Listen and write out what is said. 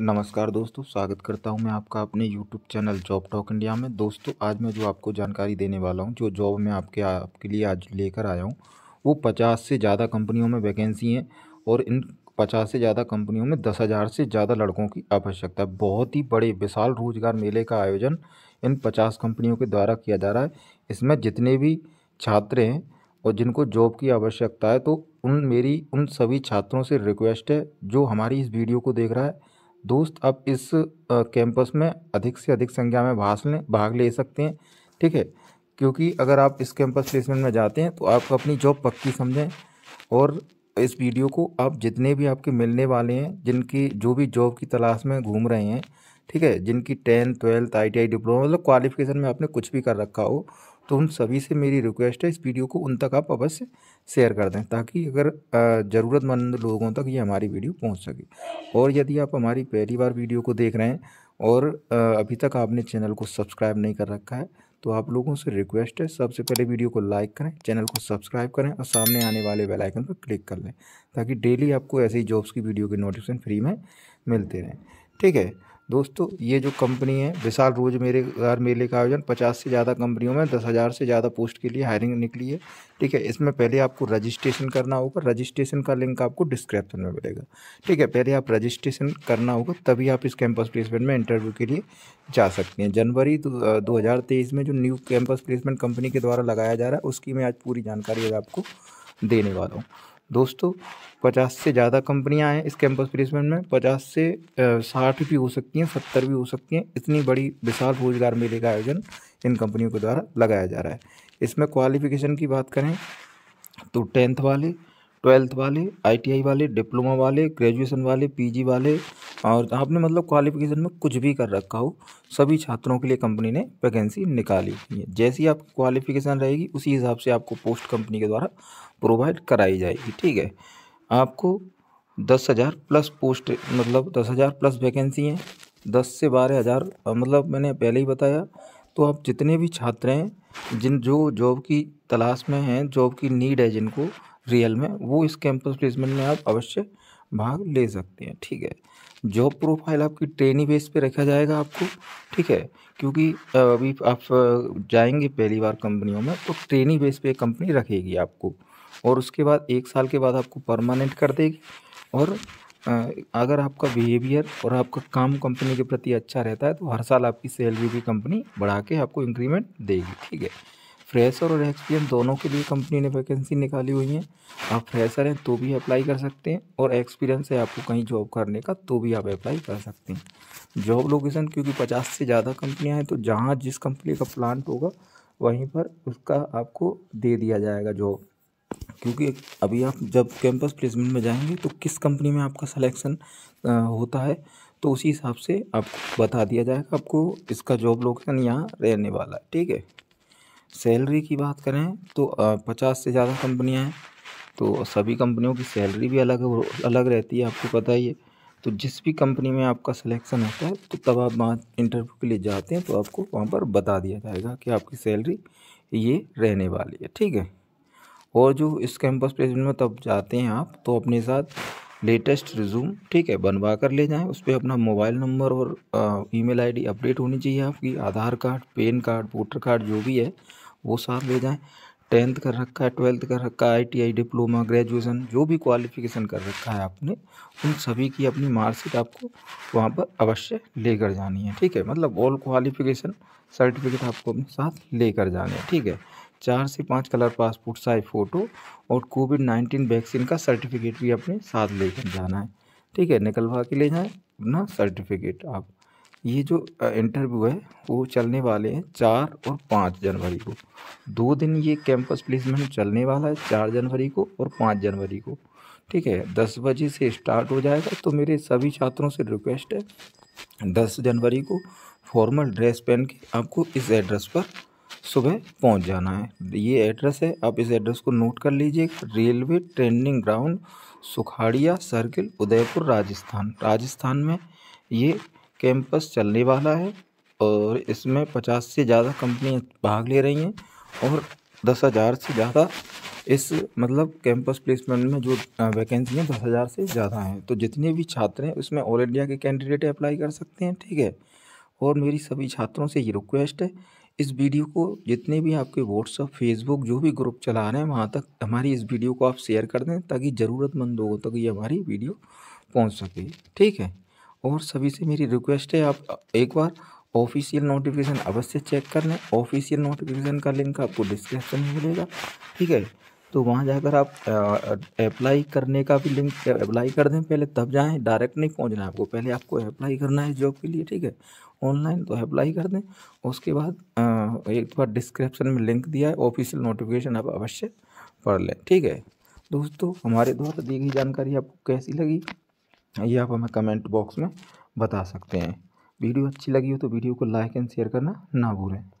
नमस्कार दोस्तों स्वागत करता हूं मैं आपका अपने YouTube channel job talk India में दोस्तों आज मैं जो आपको जानकारी देने वाला हूं जो जॉब मैं आपके आपके लिए आज लेकर आया हूं वो पचास से ज़्यादा कंपनियों में वैकेंसी हैं और इन पचास से ज़्यादा कंपनियों में दस हज़ार से ज़्यादा लड़कों की आवश्यकता है बहुत ही बड़े विशाल रोजगार मेले का आयोजन इन पचास कंपनियों के द्वारा किया जा रहा है इसमें जितने भी छात्र हैं और जिनको जॉब की आवश्यकता है तो उन मेरी उन सभी छात्रों से रिक्वेस्ट है जो हमारी इस वीडियो को देख रहा है दोस्त अब इस कैंपस में अधिक से अधिक संख्या में भाग लें भाग ले सकते हैं ठीक है क्योंकि अगर आप इस कैंपस प्लेसमेंट में जाते हैं तो आप अपनी जॉब पक्की समझें और इस वीडियो को आप जितने भी आपके मिलने वाले हैं जिनकी जो भी जॉब की तलाश में घूम रहे हैं ठीक है जिनकी tenth twelfth I T diploma मतलब क्वालिफिकेशन में आपने कुछ भी कर रखा हो तो उन सभी से मेरी रिक्वेस्ट है इस वीडियो को उन तक आप अवश्य शेयर कर दें ताकि अगर ज़रूरतमंद लोगों तक ये हमारी वीडियो पहुंच सके और यदि आप हमारी पहली बार वीडियो को देख रहे हैं और अभी तक आपने चैनल को सब्सक्राइब नहीं कर रखा है तो आप लोगों से रिक्वेस्ट है सबसे पहले वीडियो को लाइक करें चैनल को सब्सक्राइब करें और सामने आने वाले बेलाइकन पर क्लिक कर लें ताकि डेली आपको ऐसे ही जॉब्स की वीडियो के नोटिफिकेशन फ्री में मिलते रहें ठीक है दोस्तों ये जो कंपनी है विशाल रोज मेरे घर मेले का आयोजन पचास से ज़्यादा कंपनियों में दस हज़ार से ज़्यादा पोस्ट के लिए हायरिंग निकली है ठीक है इसमें पहले आपको रजिस्ट्रेशन करना होगा रजिस्ट्रेशन का लिंक आपको डिस्क्रिप्शन में मिलेगा ठीक है पहले आप रजिस्ट्रेशन करना होगा तभी आप इस कैंपस प्लेसमेंट में इंटरव्यू के लिए जा सकते हैं जनवरी दो हज़ार तेईस में जो न्यू कैंपस प्लेसमेंट कंपनी के द्वारा लगाया जा रहा है उसकी मैं आज पूरी जानकारी आज आपको देने वाला हूँ दोस्तों पचास से ज़्यादा कंपनियां हैं इस कैंपस प्लेसमेंट में पचास से साठ भी हो सकती हैं सत्तर भी हो सकती हैं इतनी बड़ी विशाल रोजगार मेले का आयोजन इन कंपनियों के द्वारा लगाया जा रहा है इसमें क्वालिफिकेशन की बात करें तो टेंथ वाले ट्वेल्थ वाले आईटीआई वाले डिप्लोमा वाले ग्रेजुएशन वाले पीजी वाले और आपने मतलब क्वालिफिकेशन में कुछ भी कर रखा हो सभी छात्रों के लिए कंपनी ने वैकेंसी निकाली है जैसी आपकी क्वालिफिकेशन रहेगी उसी हिसाब से आपको पोस्ट कंपनी के द्वारा प्रोवाइड कराई जाएगी ठीक है आपको दस हज़ार प्लस पोस्ट मतलब दस हज़ार प्लस वैकेंसी हैं दस से बारह हज़ार मतलब मैंने पहले ही बताया तो आप जितने भी छात्र हैं जिन जो जॉब की तलाश में हैं जॉब की नीड है जिनको रियल में वो इस कैंपस प्लेसमेंट में आप अवश्य भाग ले सकते हैं ठीक है जॉब प्रोफाइल आपकी ट्रेनी बेस पे रखा जाएगा आपको ठीक है क्योंकि अभी आप जाएंगे पहली बार कंपनियों में तो ट्रेनी बेस पे कंपनी रखेगी आपको और उसके बाद एक साल के बाद आपको परमानेंट कर देगी और अगर आपका बिहेवियर और आपका काम कंपनी के प्रति अच्छा रहता है तो हर साल आपकी सैलरी भी कंपनी बढ़ा के आपको इंक्रीमेंट देगी ठीक है फ्रेशर और एक्सपीरियंस दोनों के लिए कंपनी ने वैकेंसी निकाली हुई है आप फ्रेशर हैं तो भी अप्लाई कर सकते हैं और एक्सपीरियंस है आपको कहीं जॉब करने का तो भी आप अप्लाई कर सकते हैं जॉब लोकेशन क्योंकि पचास से ज़्यादा कंपनियाँ हैं तो जहाँ जिस कंपनी का प्लांट होगा वहीं पर उसका आपको दे दिया जाएगा जॉब क्योंकि अभी आप जब कैंपस प्लेसमेंट में जाएंगे तो किस कंपनी में आपका सिलेक्शन होता है तो उसी हिसाब से आपको बता दिया जाएगा आपको इसका जॉब लोकेशन यहाँ रहने वाला है ठीक है सैलरी की बात करें तो पचास से ज़्यादा कंपनियां हैं तो सभी कंपनियों की सैलरी भी अलग अलग रहती है आपको पता ही है तो जिस भी कंपनी में आपका सिलेक्शन होता है तो तब आप वहाँ इंटरव्यू के लिए जाते हैं तो आपको वहाँ पर बता दिया जाएगा कि आपकी सैलरी ये रहने वाली है ठीक है और जो इस कैंपस प्लेसमेंट में तब जाते हैं आप तो अपने साथ लेटेस्ट रिज्यूम ठीक है बनवा कर ले जाएं उस पर अपना मोबाइल नंबर और ईमेल आईडी अपडेट होनी चाहिए आपकी Aadhaar card PAN card voter card जो भी है वो साथ ले जाएं टेंथ कर रखा है ट्वेल्थ कर रखा है आई डिप्लोमा ग्रेजुएशन जो भी क्वालिफिकेशन कर रखा है आपने उन सभी की अपनी मार्कशीट आपको वहाँ पर अवश्य लेकर जानी है ठीक है मतलब ऑल क्वालिफिकेशन सर्टिफिकेट आपको अपने साथ लेकर जाना है ठीक है चार से पाँच कलर पासपोर्ट साइज फ़ोटो और कोविड नाइन्टीन वैक्सीन का सर्टिफिकेट भी अपने साथ लेकर जाना है ठीक है निकलवा के ले जाएँ अपना सर्टिफिकेट आप ये जो इंटरव्यू है वो चलने वाले हैं चार और पाँच जनवरी को दो दिन ये कैंपस प्लेसमेंट चलने वाला है चार जनवरी को और पाँच जनवरी को ठीक है दस बजे से स्टार्ट हो जाएगा तो मेरे सभी छात्रों से रिक्वेस्ट है दस जनवरी को फॉर्मल ड्रेस पहन के आपको इस एड्रेस पर सुबह पहुंच जाना है ये एड्रेस है आप इस एड्रेस को नोट कर लीजिए railway training ground Sukhadia circle Udaipur Rajasthan Rajasthan में ये कैंपस चलने वाला है और इसमें पचास से ज़्यादा कंपनियां भाग ले रही हैं और दस हज़ार से ज़्यादा इस मतलब कैंपस प्लेसमेंट में जो वैकेंसी हैं दस हज़ार से ज़्यादा हैं तो जितने भी छात्र हैं उसमें ऑल इंडिया के कैंडिडेट अप्लाई कर सकते हैं ठीक है और मेरी सभी छात्रों से ये रिक्वेस्ट है इस वीडियो को जितने भी आपके व्हाट्सअप फेसबुक जो भी ग्रुप चला रहे हैं वहाँ तक हमारी इस वीडियो को आप शेयर कर दें ताकि ज़रूरतमंद लोगों तक ये हमारी वीडियो पहुँच सके ठीक है और सभी से मेरी रिक्वेस्ट है आप एक बार ऑफिशियल नोटिफिकेशन अवश्य चेक कर लें ऑफिशियल नोटिफिकेशन का लिंक आपको डिस्क्रिप्शन में मिलेगा ठीक है तो वहाँ जाकर आप अप्लाई करने का भी लिंक अप्लाई कर दें पहले तब जाएं डायरेक्ट नहीं पहुँचना आपको पहले आपको अप्लाई करना है जॉब के लिए ठीक है ऑनलाइन तो अप्लाई कर दें उसके बाद एक बार डिस्क्रिप्शन में लिंक दिया है ऑफिशियल नोटिफिकेशन आप अवश्य पढ़ लें ठीक है दोस्तों हमारे द्वारा दी गई जानकारी आपको कैसी लगी ये आप हमें कमेंट बॉक्स में बता सकते हैं वीडियो अच्छी लगी हो तो वीडियो को लाइक एंड शेयर करना ना भूलें